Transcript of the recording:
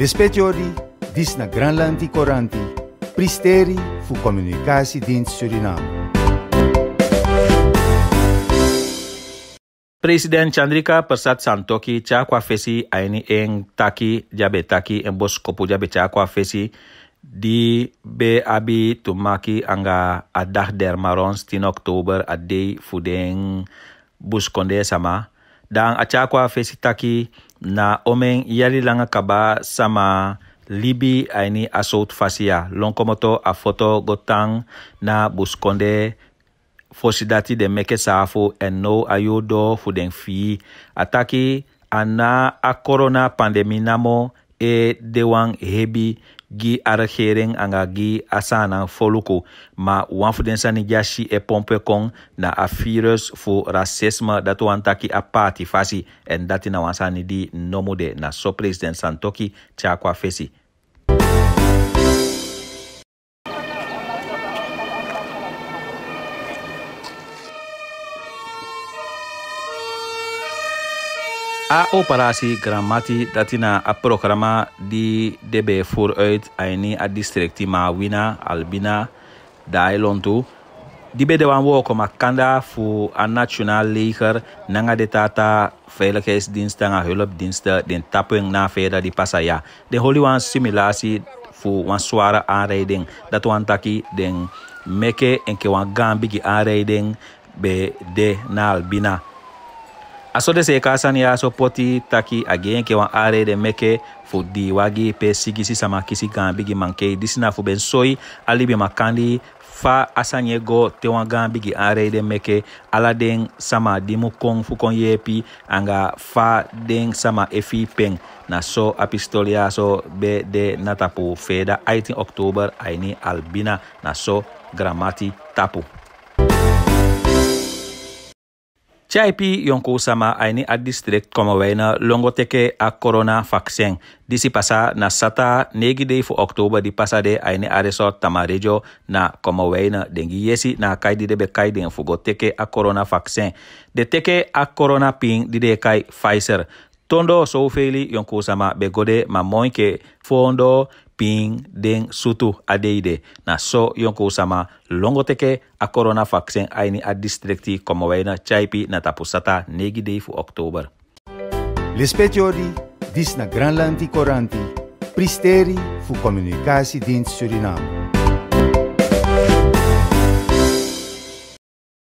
Le speciori, dis na Granlandi Coranti, pristeri fu komunikasi din Suriname. Presiden Chandrika Persat Santoki cha fesi aini eng taki jabe taki en bos kopu jabe cha fesi di be abi tumaki anga adah dermarons marons 10 oktober adei fudeng buskonde sama dan a tyakua fesitaki na omen yali langa kaba sama libi aini asout fasia lonkomoto a foto go tan na buskonde fosi dati den meke saafo en no a yo do fu den fii a taki a na a korona pandemi na mo e dewan hebi gi arregering anga gi asana foluko ma wan fu den sani e pompe kon na a virus fu racisme dati wan taki a parti fasi en dati na wan sani di nomude de na so president san toki tyaki a fesi A operasi gramati datina a programa di for vooruit aini a districti ma wina albina dai lontu di be wan woko ma kanda fu a national leaker nanga de tata nga hulop dinsta den tapeng na feda di pasaya de holy wan simulatie fu wan a aanrijding dat wan taki den meke enke wan gambigi aanrijding be de na albina asode se kasan ya aso poti taki agen ke wan are de meke fu di wagi pe sigi si sama kisi gan bigi manke disina fu ben soi alibi makandi fa asanye go te wan gan bigi are de meke ala den sama dimu kong fu kon yepi anga fa den sama efi peng na so apistolia aso be de natapu feda 18 oktober aini albina na so gramati tapu CIP yonko sama aini addis direct koma waina longo teke a corona vaccin disi pasa na sata negi dei fu Oktober di pasa de aini areso tamarejo na koma waina dengi yesi na kai di debe kai den fugo teke a corona vaccin de teke a corona ping di de kai Pfizer tondo sowfeli yonkosama ɓe gode ma moinke fondo ping den sutu adeide na so yonkosama longoteke a corona vaccin aini a districti como wayna chaipi na tapu sata negi dei fu october lespetiori dis na granlanti coranti pristeri fu communicasi din suriname